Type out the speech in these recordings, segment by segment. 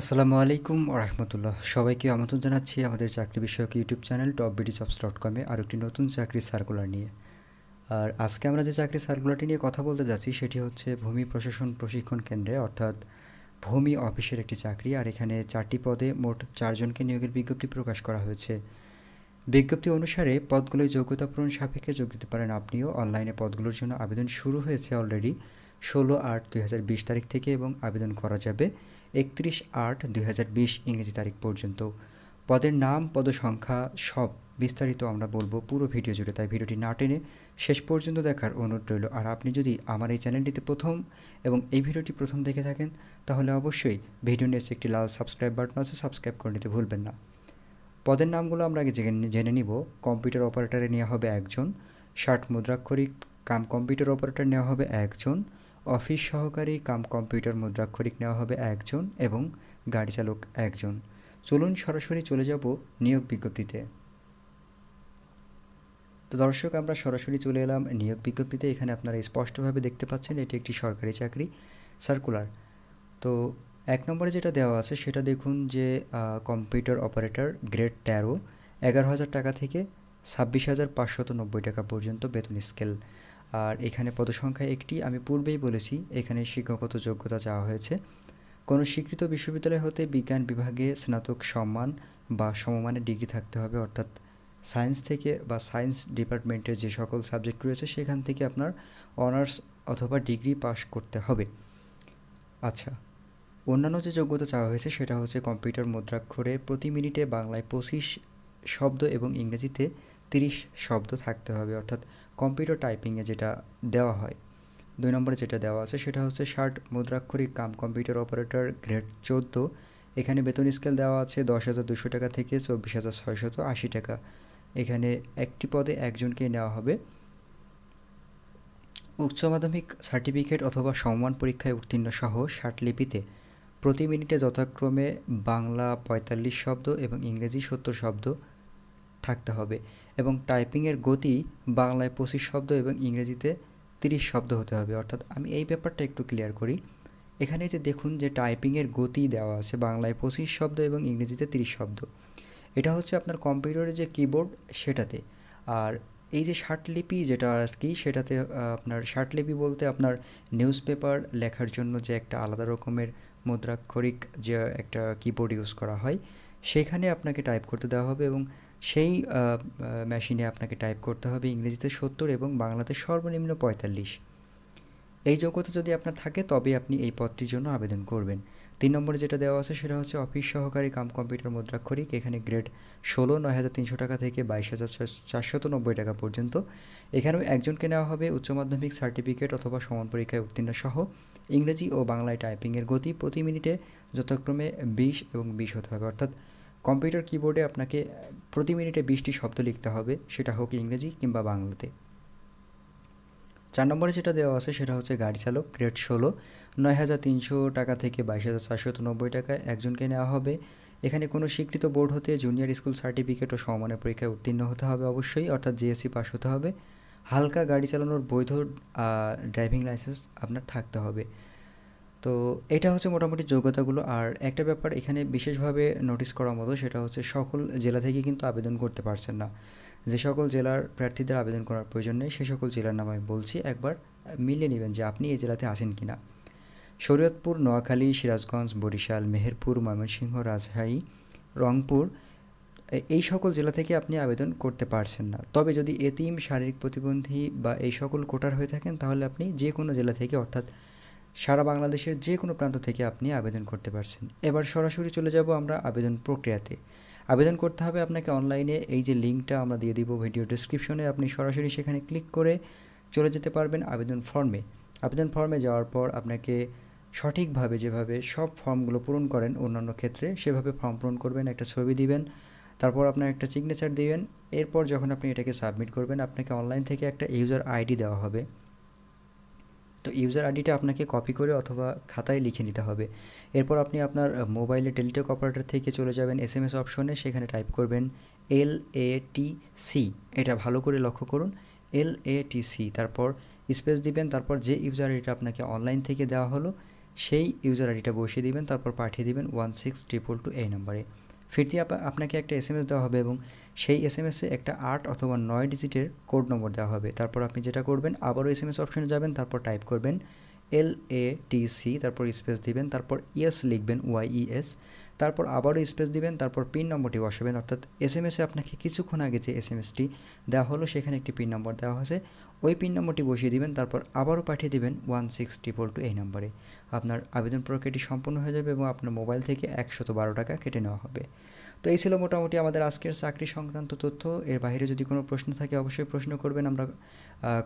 আসসালামু আলাইকুম রহমতুল্লাহ সবাইকে আমন্ত্রণ জানাচ্ছি আমাদের চাকরি বিষয়ক YouTube channel top BD jobs dot কমে আর একটি নতুন চাকরি সার্কুলার নিয়ে আর আজকে আমরা যে চাকরি সার্কুলারটি নিয়ে কথা বলতে যাচ্ছি সেটি হচ্ছে ভূমি প্রশাসন প্রশিক্ষণ কেন্দ্রে অর্থাৎ ভূমি অফিসের একটি চাকরি আর এখানে চারটি পদে মোট চারজনকে নিয়োগের বিজ্ঞপ্তি প্রকাশ করা হয়েছে বিজ্ঞপ্তি অনুসারে পদগুলোর যোগ্যতা পূরণ সাপেক্ষে যোগ দিতে পারেন আপনিও অনলাইনে পদগুলোর জন্য আবেদন শুরু হয়েছে অলরেডি ষোলো আট দুই তারিখ থেকে এবং আবেদন করা যাবে একত্রিশ আট দুই ইংরেজি তারিখ পর্যন্ত পদের নাম পদ সংখ্যা সব বিস্তারিত আমরা বলবো পুরো ভিডিও জুড়ে তাই ভিডিওটি না টেনে শেষ পর্যন্ত দেখার অনুরোধ রইল আর আপনি যদি আমার এই চ্যানেলটিতে প্রথম এবং এই ভিডিওটি প্রথম দেখে থাকেন তাহলে অবশ্যই ভিডিও নিয়েছে একটি লাল সাবস্ক্রাইব বাটন আছে সাবস্ক্রাইব করে নিতে ভুলবেন না পদের নামগুলো আমরা আগে জেনে নিব কম্পিউটার অপারেটরে নেওয়া হবে একজন ষাট মুদ্রাক্ষরিক কাম কম্পিউটার অপারেটর নেওয়া হবে একজন অফিস সহকারী কাম কম্পিউটার মুদ্রাক্ষরিক নেওয়া হবে একজন এবং গাড়ি চালক একজন চলুন সরাসরি চলে যাব নিয়োগ বিজ্ঞপ্তিতে তো দর্শক আমরা সরাসরি চলে এলাম নিয়োগ বিজ্ঞপ্তিতে এখানে আপনারা স্পষ্টভাবে দেখতে পাচ্ছেন এটি একটি সরকারি চাকরি সার্কুলার তো এক নম্বরে যেটা দেওয়া আছে সেটা দেখুন যে কম্পিউটার অপারেটর গ্রেড তেরো এগারো হাজার টাকা থেকে ছাব্বিশ হাজার পাঁচশত নব্বই টাকা পর্যন্ত বেতন স্কেল আর এখানে পদসংখ্যা একটি আমি পূর্বেই বলেছি এখানে শিক্ষাগত যোগ্যতা চাওয়া হয়েছে কোনো স্বীকৃত বিশ্ববিদ্যালয় হতে বিজ্ঞান বিভাগে স্নাতক সম্মান বা সমমানের ডিগ্রি থাকতে হবে অর্থাৎ সায়েন্স থেকে বা সায়েন্স ডিপার্টমেন্টের যে সকল সাবজেক্ট রয়েছে সেখান থেকে আপনার অনার্স অথবা ডিগ্রি পাস করতে হবে আচ্ছা অন্যান্য যে যোগ্যতা চাওয়া হয়েছে সেটা হচ্ছে কম্পিউটার মুদ্রাক্ষরে প্রতি মিনিটে বাংলায় পঁচিশ শব্দ এবং ইংরেজিতে তিরিশ শব্দ থাকতে হবে অর্থাৎ কম্পিউটার টাইপিংয়ে যেটা দেওয়া হয় দুই নম্বরে যেটা দেওয়া আছে সেটা হচ্ছে ষাট মুদ্রাক্ষরিক কাম কম্পিউটার অপারেটর গ্রেড চোদ্দো এখানে বেতন স্কেল দেওয়া আছে দশ হাজার দুশো টাকা থেকে চব্বিশ হাজার ছয়শত আশি টাকা এখানে একটি পদে একজনকে নেওয়া হবে উচ্চ মাধ্যমিক সার্টিফিকেট অথবা সম্মান পরীক্ষায় উত্তীর্ণ সহ ষাট লিপিতে প্রতি মিনিটে যথাক্রমে বাংলা পঁয়তাল্লিশ শব্দ এবং ইংরেজি সত্তর শব্দ থাকতে হবে এবং টাইপিংয়ের গতি বাংলায় পঁচিশ শব্দ এবং ইংরেজিতে তিরিশ শব্দ হতে হবে অর্থাৎ আমি এই ব্যাপারটা একটু ক্লিয়ার করি এখানে যে দেখুন যে টাইপিংয়ের গতি দেওয়া আছে বাংলায় পঁচিশ শব্দ এবং ইংরেজিতে তিরিশ শব্দ এটা হচ্ছে আপনার কম্পিউটারের যে কিবোর্ড সেটাতে আর এই যে শার্টলিপি যেটা আর কি সেটাতে আপনার শার্টলিপি বলতে আপনার নিউজ পেপার লেখার জন্য যে একটা আলাদা রকমের মুদ্রাক্ষরিক যে একটা কিবোর্ড ইউজ করা হয় সেখানে আপনাকে টাইপ করতে দেওয়া হবে এবং সেই মেশিনে আপনাকে টাইপ করতে হবে ইংরেজিতে সত্তর এবং বাংলাতে সর্বনিম্ন পঁয়তাল্লিশ এই যোগ্যতা যদি আপনার থাকে তবে আপনি এই পদটির জন্য আবেদন করবেন তিন নম্বরে যেটা দেওয়া আছে সেটা হচ্ছে অফিস সহকারী কাম কম্পিউটার মুদ্রাক্ষরিক এখানে গ্রেড ষোলো নয় হাজার তিনশো টাকা থেকে বাইশ হাজার চারশত নব্বই টাকা পর্যন্ত এখানেও একজনকে নেওয়া হবে উচ্চ মাধ্যমিক সার্টিফিকেট অথবা সমান পরীক্ষায় উত্তীর্ণ সহ ইংরেজি ও বাংলায় টাইপিংয়ের গতি প্রতি মিনিটে যথাক্রমে বিশ এবং বিশ হতে হবে অর্থাৎ কম্পিউটার কিবোর্ডে আপনাকে প্রতি মিনিটে বিশটি শব্দ লিখতে হবে সেটা হোক ইংরেজি কিংবা বাংলাতে চার নম্বরে যেটা দেওয়া আছে সেটা হচ্ছে গাড়ি চালক গ্রেড ষোলো নয় হাজার তিনশো টাকা থেকে বাইশ হাজার চারশো নব্বই টাকা একজনকে নেওয়া হবে এখানে কোনো স্বীকৃত বোর্ড হতে জুনিয়র স্কুল সার্টিফিকেট ও সমমানের পরীক্ষায় উত্তীর্ণ হতে হবে অবশ্যই অর্থাৎ জিএসসি পাস হতে হবে হালকা গাড়ি চালানোর বৈধ ড্রাইভিং লাইসেন্স আপনার থাকতে হবে তো এটা হচ্ছে মোটামুটি যোগ্যতাগুলো আর একটা ব্যাপার এখানে বিশেষভাবে নোটিস করার মতো সেটা হচ্ছে সকল জেলা থেকে কিন্তু আবেদন করতে পারছেন না যে সকল জেলার প্রার্থীদের আবেদন করার প্রয়োজন নেই সে সকল জেলার নাম আমি বলছি একবার মিলিয়ে নেবেন যে আপনি এই জেলাতে আসেন কি না শরীয়তপুর নোয়াখালী সিরাজগঞ্জ বরিশাল মেহেরপুর ময়মনসিংহ রাজশাহী রংপুর এই সকল জেলা থেকে আপনি আবেদন করতে পারছেন না তবে যদি এতিম শারীরিক প্রতিবন্ধী বা এই সকল কোটার হয়ে থাকেন তাহলে আপনি যে কোনো জেলা থেকে অর্থাৎ সারা বাংলাদেশের যে কোনো প্রান্ত থেকে আপনি আবেদন করতে পারছেন এবার সরাসরি চলে যাব আমরা আবেদন প্রক্রিয়াতে আবেদন করতে হবে আপনাকে অনলাইনে এই যে লিঙ্কটা আমরা দিয়ে দিব ভিডিও ডিসক্রিপশনে আপনি সরাসরি সেখানে ক্লিক করে চলে যেতে পারবেন আবেদন ফর্মে আবেদন ফর্মে যাওয়ার পর আপনাকে সঠিকভাবে যেভাবে সব ফর্মগুলো পূরণ করেন অন্যান্য ক্ষেত্রে সেভাবে ফর্ম পূরণ করবেন একটা ছবি দিবেন তারপর আপনার একটা সিগনেচার দিবেন এরপর যখন আপনি এটাকে সাবমিট করবেন আপনাকে অনলাইন থেকে একটা ইউজার আইডি দেওয়া হবে তো ইউজার আইডিটা আপনাকে কপি করে অথবা খাতায় লিখে নিতে হবে এরপর আপনি আপনার মোবাইলে টেলিটক অপারেটর থেকে চলে যাবেন এস এম এস অপশনে সেখানে টাইপ করবেন এল এ টি সি এটা ভালো করে লক্ষ্য করুন এল এ টি সি তারপর স্পেস দিবেন তারপর যে ইউজার আইডিটা আপনাকে অনলাইন থেকে দেওয়া হলো সেই ইউজার আইডিটা বসিয়ে দিবেন তারপর পাঠিয়ে দিবেন ওয়ান সিক্স ট্রিপল টু এই নম্বরে ফিরতি আপনাকে একটা এস এম এস দেওয়া হবে এবং সেই এস এম এসে একটা আট অথবা নয় ডিজিটের কোড নম্বর দেওয়া হবে তারপর আপনি যেটা করবেন আবারও এস এম এস অপশনে যাবেন তারপর টাইপ করবেন এল এ টি সি তারপর স্পেস দিবেন তারপর ইএস লিখবেন ওয়াই ইএস e তারপর আবারও স্পেস দিবেন তারপর পিন নম্বরটি বসাবেন অর্থাৎ এস এম এসে আপনাকে কিছুক্ষণ আগে যে এস এম এসটি দেওয়া হলো সেখানে একটি পিন নম্বর দেওয়া হয়েছে ওই পিন নম্বরটি বসিয়ে দিবেন তারপর আবারও পাঠিয়ে দিবেন ওয়ান সিক্স ট্রিপল টু এই নম্বরে আপনার আবেদন প্রক্রিয়াটি সম্পূর্ণ হয়ে যাবে এবং আপনার মোবাইল থেকে একশত বারো টাকা কেটে নেওয়া হবে তো এই ছিল মোটামুটি আমাদের আজকের চাকরি সংক্রান্ত তথ্য এর বাইরে যদি কোনো প্রশ্ন থাকে অবশ্যই প্রশ্ন করবেন আমরা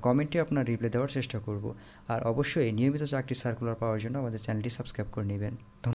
কমেন্টে আপনার রিপ্লাই দেওয়ার চেষ্টা করব আর অবশ্যই নিয়মিত চাকরি সার্কুলার পাওয়ার জন্য আমাদের চ্যানেলটি সাবস্ক্রাইব করে নেবেন